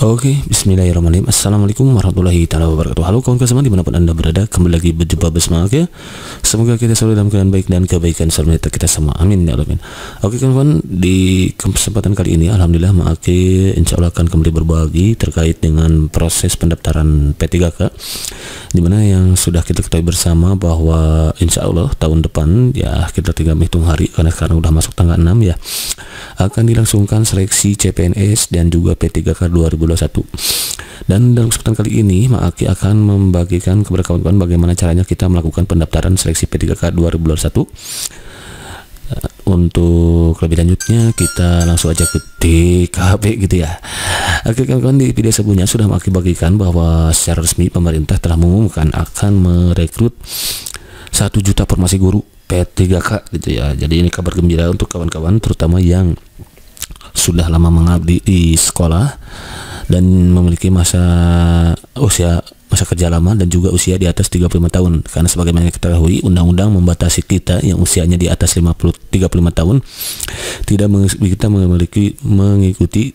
Oke, bismillahirrahmanirrahim. Assalamualaikum warahmatullahi taala wabarakatuh. Halo kawan kawan semua dimanapun anda berada, kembali lagi berjumpa bersama oke okay? Semoga kita selalu dalam keadaan baik dan kebaikan selalu kita semua. Amin ya alamin. Oke kawan kawan di kesempatan kali ini, alhamdulillah Maake insya Allah akan kembali berbagi terkait dengan proses pendaftaran P3K, dimana yang sudah kita ketahui bersama bahwa insya Allah tahun depan ya kita tinggal menghitung hari karena sekarang udah masuk tanggal 6 ya akan dilangsungkan seleksi CPNS dan juga P3K 2020 2021. Dan dalam kesempatan kali ini, mak Aki akan membagikan kepada kawan-kawan bagaimana caranya kita melakukan pendaftaran seleksi P3K 2021 eh, untuk lebih lanjutnya kita langsung aja ke KHP gitu ya Oke kawan-kawan di video sebelumnya sudah mak Aki bagikan bahwa secara resmi pemerintah telah mengumumkan akan merekrut 1 juta formasi guru P3K gitu ya jadi ini kabar gembira untuk kawan-kawan terutama yang sudah lama mengabdi di sekolah dan memiliki masa usia masa kerja lama dan juga usia di atas 35 tahun karena sebagaimana kita ketahui undang-undang membatasi kita yang usianya di atas 50 35 tahun tidak kita memiliki mengikuti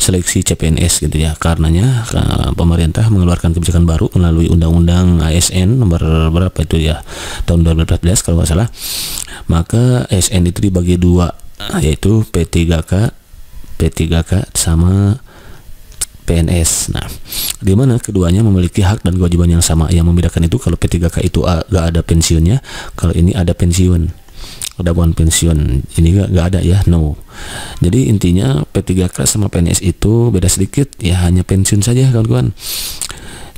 seleksi CPNS gitu ya karenanya pemerintah mengeluarkan kebijakan baru melalui undang-undang ASN nomor berapa itu ya tahun 2014 kalau nggak salah maka ASN itu dibagi dua yaitu P3K P3K sama PNS. Nah, di mana keduanya memiliki hak dan kewajiban yang sama. Yang membedakan itu kalau P3K itu ah, gak ada pensiunnya, kalau ini ada pensiun. Ada bukan pensiun, ini gak, ada ya, no. Jadi intinya P3K sama PNS itu beda sedikit, ya hanya pensiun saja kawan-kawan.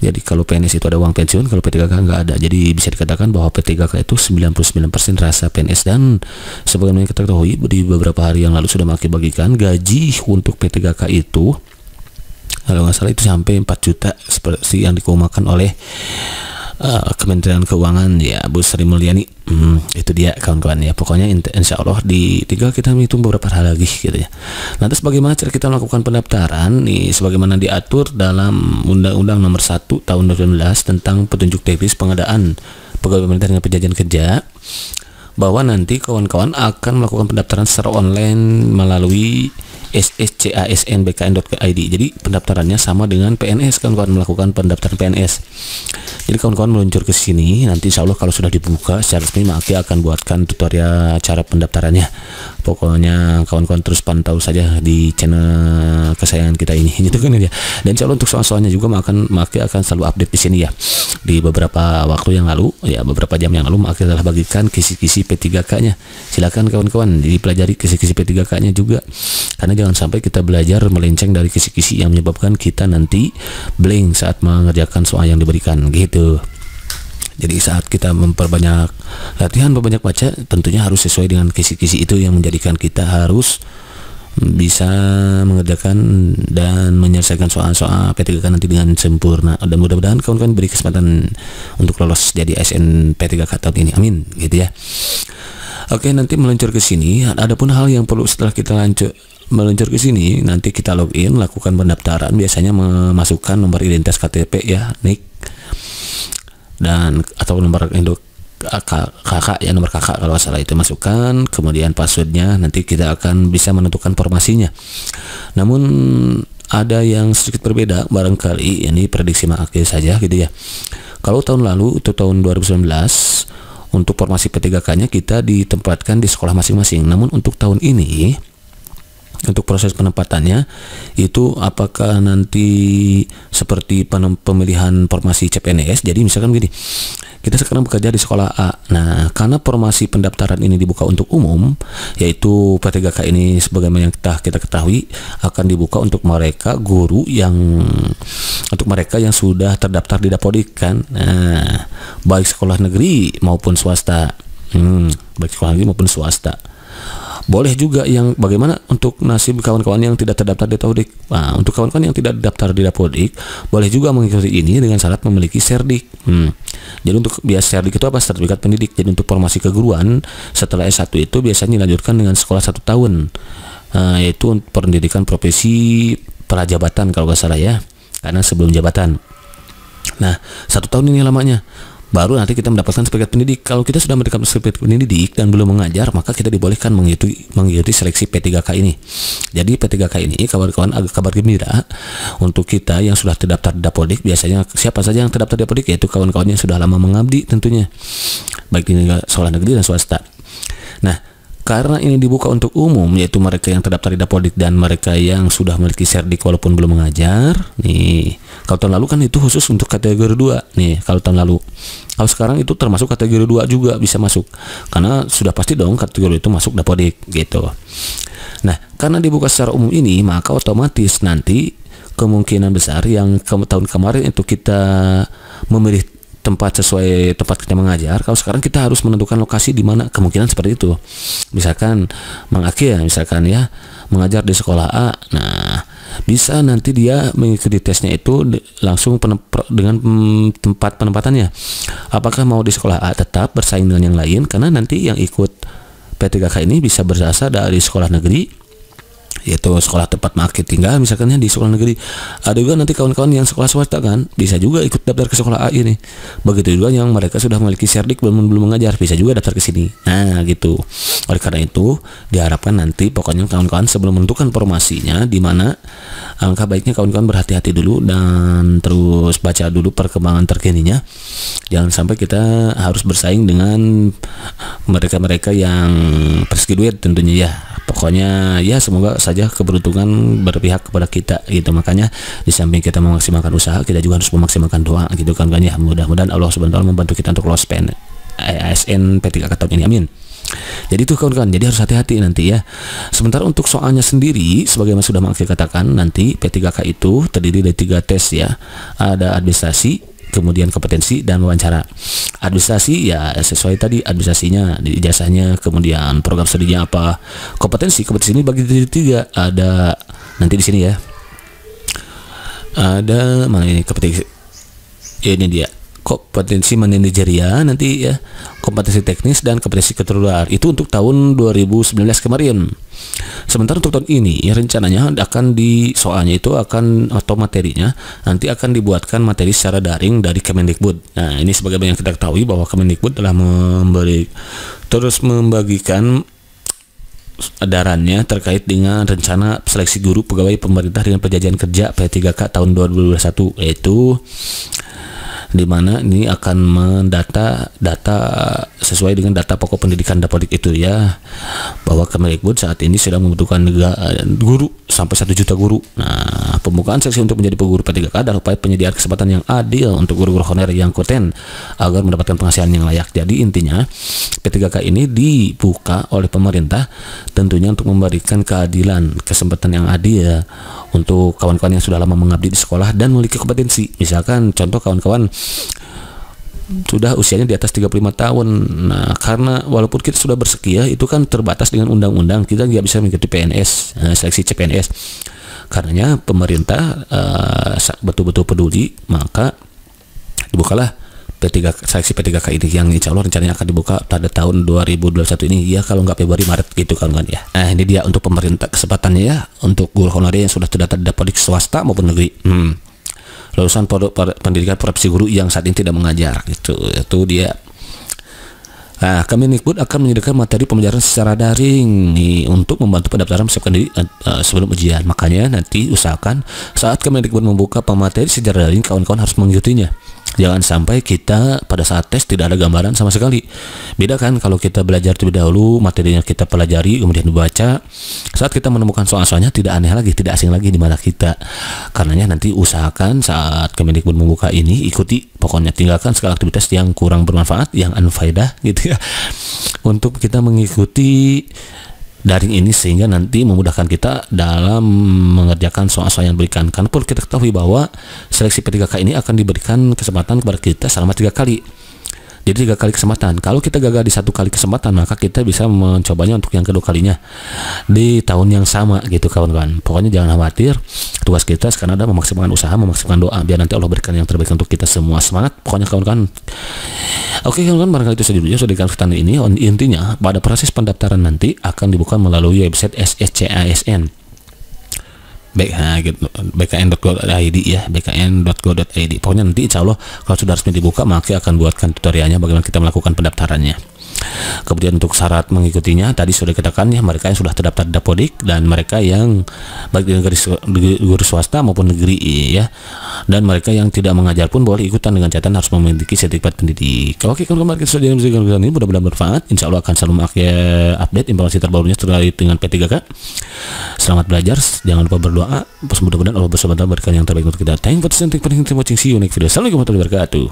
Jadi kalau PNS itu ada uang pensiun, kalau P3K nggak ada. Jadi bisa dikatakan bahwa P3K itu 99% rasa PNS dan sebagaimana kita ketahui di beberapa hari yang lalu sudah maki bagikan gaji untuk P3K itu kalau nggak salah itu sampai 4 juta seperti yang dikumakan oleh uh, Kementerian Keuangan ya Bu Sri Mulyani hmm, itu dia kawan-kawan ya pokoknya insya Allah di tiga kita menghitung beberapa hal lagi gitu ya Nanti bagaimana cara kita melakukan pendaftaran nih sebagaimana diatur dalam Undang-Undang Nomor 1 Tahun 2019 tentang petunjuk teknis pengadaan pegawai pemerintah dengan perjanjian kerja bahwa nanti kawan-kawan akan melakukan pendaftaran secara online melalui sscasnbkn.id. Jadi pendaftarannya sama dengan PNS kan kawan melakukan pendaftaran PNS jadi kawan-kawan meluncur ke sini nanti insya Allah kalau sudah dibuka secara resmi Maki akan buatkan tutorial cara pendaftarannya pokoknya kawan-kawan terus pantau saja di channel kesayangan kita ini gitu kan ya dan insya Allah untuk soal-soalnya juga maka, Maki akan selalu update di sini ya di beberapa waktu yang lalu ya beberapa jam yang lalu Maki telah bagikan kisi-kisi P3K nya silahkan kawan-kawan dipelajari kisi-kisi P3K nya juga karena jangan sampai kita belajar melenceng dari kisi-kisi yang menyebabkan kita nanti blank saat mengerjakan soal yang diberikan gitu gitu jadi saat kita memperbanyak latihan memperbanyak baca tentunya harus sesuai dengan kisi-kisi itu yang menjadikan kita harus bisa mengerjakan dan menyelesaikan soal-soal P3K kan nanti dengan sempurna dan mudah-mudahan kawan-kawan beri kesempatan untuk lolos jadi ASN P3K tahun ini amin gitu ya oke nanti meluncur ke sini ada pun hal yang perlu setelah kita lanjut meluncur ke sini nanti kita login lakukan pendaftaran biasanya memasukkan nomor identitas KTP ya nik dan atau nomor induk kakak, ya nomor kakak kalau salah itu masukkan kemudian passwordnya nanti kita akan bisa menentukan formasinya namun ada yang sedikit berbeda barangkali ini prediksi makakil ya saja gitu ya kalau tahun lalu itu tahun 2019 untuk formasi P3K nya kita ditempatkan di sekolah masing-masing namun untuk tahun ini untuk proses penempatannya itu apakah nanti seperti pemilihan formasi CPNS jadi misalkan gini kita sekarang bekerja di sekolah A nah karena formasi pendaftaran ini dibuka untuk umum yaitu P3K ini sebagaimana yang kita, kita ketahui akan dibuka untuk mereka guru yang untuk mereka yang sudah terdaftar di Dapodik kan nah baik sekolah negeri maupun swasta hmm, baik sekolah negeri maupun swasta boleh juga yang bagaimana untuk nasib kawan-kawan yang tidak terdaftar di Taudik nah, untuk kawan-kawan yang tidak terdaftar di Dapodik boleh juga mengikuti ini dengan syarat memiliki serdik hmm. jadi untuk biasa serdik itu apa sertifikat pendidik jadi untuk formasi keguruan setelah S1 itu biasanya dilanjutkan dengan sekolah satu tahun nah, yaitu pendidikan profesi jabatan kalau nggak salah ya karena sebelum jabatan nah satu tahun ini lamanya baru nanti kita mendapatkan sertifikat pendidik. Kalau kita sudah mendapatkan sertifikat pendidik dan belum mengajar, maka kita dibolehkan mengikuti, mengikuti seleksi P3K ini. Jadi P3K ini kawan-kawan agak kabar gembira untuk kita yang sudah terdaftar di Dapodik. Biasanya siapa saja yang terdaftar di Dapodik yaitu kawan-kawan yang sudah lama mengabdi tentunya, baik di negara sekolah negeri dan swasta. Karena ini dibuka untuk umum, yaitu mereka yang terdaftar di Dapodik dan mereka yang sudah memiliki serdik walaupun belum mengajar. Nih, kalau tahun lalu kan itu khusus untuk kategori 2. Nih, kalau tahun lalu. Kalau sekarang itu termasuk kategori 2 juga bisa masuk. Karena sudah pasti dong kategori itu masuk Dapodik gitu. Nah, karena dibuka secara umum ini, maka otomatis nanti kemungkinan besar yang ke tahun kemarin itu kita memilih tempat sesuai tempat kita mengajar. Kalau sekarang kita harus menentukan lokasi di mana kemungkinan seperti itu. Misalkan mengakhir misalkan ya mengajar di sekolah A. Nah, bisa nanti dia mengikuti tesnya itu langsung dengan hmm, tempat penempatannya. Apakah mau di sekolah A tetap bersaing dengan yang lain karena nanti yang ikut P3K ini bisa berasal dari sekolah negeri yaitu sekolah tempat market tinggal misalkannya di sekolah negeri ada juga nanti kawan-kawan yang sekolah swasta kan bisa juga ikut daftar ke sekolah A ini begitu juga yang mereka sudah memiliki serdik belum belum mengajar bisa juga daftar ke sini nah gitu oleh karena itu diharapkan nanti pokoknya kawan-kawan sebelum menentukan formasinya di mana angka baiknya kawan-kawan berhati-hati dulu dan terus baca dulu perkembangan terkininya jangan sampai kita harus bersaing dengan mereka-mereka yang persegi duit tentunya ya pokoknya ya semoga saja keberuntungan berpihak kepada kita gitu makanya di samping kita memaksimalkan usaha kita juga harus memaksimalkan doa gitu kan kan ya mudah-mudahan Allah subhanahu wa membantu kita untuk lolos pen eh, ASN P3K tahun ini amin jadi itu kawan-kawan, jadi harus hati-hati nanti ya. Sementara untuk soalnya sendiri, sebagaimana sudah mengakhir katakan, nanti P3K itu terdiri dari tiga tes ya. Ada administrasi, kemudian kompetensi dan wawancara administrasi ya sesuai tadi administrasinya di ijazahnya kemudian program studinya apa kompetensi kompetensi ini bagi tiga ada nanti di sini ya ada mana ini kompetensi ya, ini dia kompetensi manajerial nanti ya kompetensi teknis dan kompetensi keterluar itu untuk tahun 2019 kemarin sementara untuk tahun ini ya, rencananya akan di soalnya itu akan atau materinya nanti akan dibuatkan materi secara daring dari Kemendikbud nah ini sebagai yang kita ketahui bahwa Kemendikbud telah memberi terus membagikan edarannya terkait dengan rencana seleksi guru pegawai pemerintah dengan perjanjian kerja P3K tahun 2021 yaitu di mana ini akan mendata data sesuai dengan data pokok pendidikan dapodik itu ya bahwa Kemendikbud saat ini sedang membutuhkan guru sampai satu juta guru. Nah, pembukaan seleksi untuk menjadi guru P3K dan upaya penyediaan kesempatan yang adil untuk guru-guru honorer yang kompeten agar mendapatkan penghasilan yang layak. Jadi intinya P3K ini dibuka oleh pemerintah tentunya untuk memberikan keadilan, kesempatan yang adil untuk kawan-kawan yang sudah lama mengabdi di sekolah dan memiliki kompetensi. Misalkan contoh kawan-kawan sudah usianya di atas 35 tahun. Nah, karena walaupun kita sudah bersekia, itu kan terbatas dengan undang-undang, kita nggak bisa mengikuti PNS, eh, seleksi CPNS. Karenanya pemerintah betul eh, betul-betul peduli maka dibukalah P3 seleksi P3K ini yang insya Allah rencananya akan dibuka pada tahun 2021 ini ya kalau nggak Februari Maret gitu kan kan ya nah ini dia untuk pemerintah kesempatannya ya untuk guru honor yang sudah terdata di dapodik swasta maupun negeri hmm. lulusan pendidikan profesi guru yang saat ini tidak mengajar gitu itu dia Nah, kami Nikbud akan menyediakan materi pembelajaran secara daring nih untuk membantu pendaftaran persiapkan diri uh, sebelum ujian. Makanya nanti usahakan saat kami Nikbud membuka pemateri secara daring kawan-kawan harus mengikutinya. Jangan sampai kita pada saat tes tidak ada gambaran sama sekali. Beda kan kalau kita belajar terlebih dahulu, materinya kita pelajari, kemudian dibaca. Saat kita menemukan soal-soalnya tidak aneh lagi, tidak asing lagi di mata kita. Karenanya nanti usahakan saat Kemendikbud membuka ini, ikuti. Pokoknya tinggalkan segala aktivitas yang kurang bermanfaat, yang unfaedah gitu ya. Untuk kita mengikuti daring ini sehingga nanti memudahkan kita dalam mengerjakan soal-soal yang diberikan karena perlu kita ketahui bahwa seleksi P3K ini akan diberikan kesempatan kepada kita selama tiga kali jadi tiga kali kesempatan. Kalau kita gagal di satu kali kesempatan, maka kita bisa mencobanya untuk yang kedua kalinya di tahun yang sama gitu kawan-kawan. Pokoknya jangan khawatir. Tugas kita sekarang ada memaksimalkan usaha, memaksimalkan doa biar nanti Allah berikan yang terbaik untuk kita semua. Semangat pokoknya kawan-kawan. Oke kawan-kawan, barangkali itu saja dulu ya, sudah tanda ini. Intinya pada proses pendaftaran nanti akan dibuka melalui website SSCASN bkn.go.id ya bkn.go.id pokoknya nanti insya Allah kalau sudah resmi dibuka maka akan buatkan tutorialnya bagaimana kita melakukan pendaftarannya Kemudian untuk syarat mengikutinya tadi sudah dikatakan ya mereka yang sudah terdaftar di dapodik dan mereka yang baik di negeri, negeri swasta maupun negeri ya dan mereka yang tidak mengajar pun boleh ikutan dengan catatan harus memiliki sertifikat pendidik. Oke, kalau kemarin kita sudah diskusi ini mudah-mudahan bermanfaat. Insya Allah akan selalu eh, update informasi terbarunya terkait dengan P3K. Selamat belajar, jangan lupa berdoa. Mudah-mudahan Allah bersama kita berikan yang terbaik untuk kita. Thank you for watching, see you next video. Assalamualaikum warahmatullahi wabarakatuh.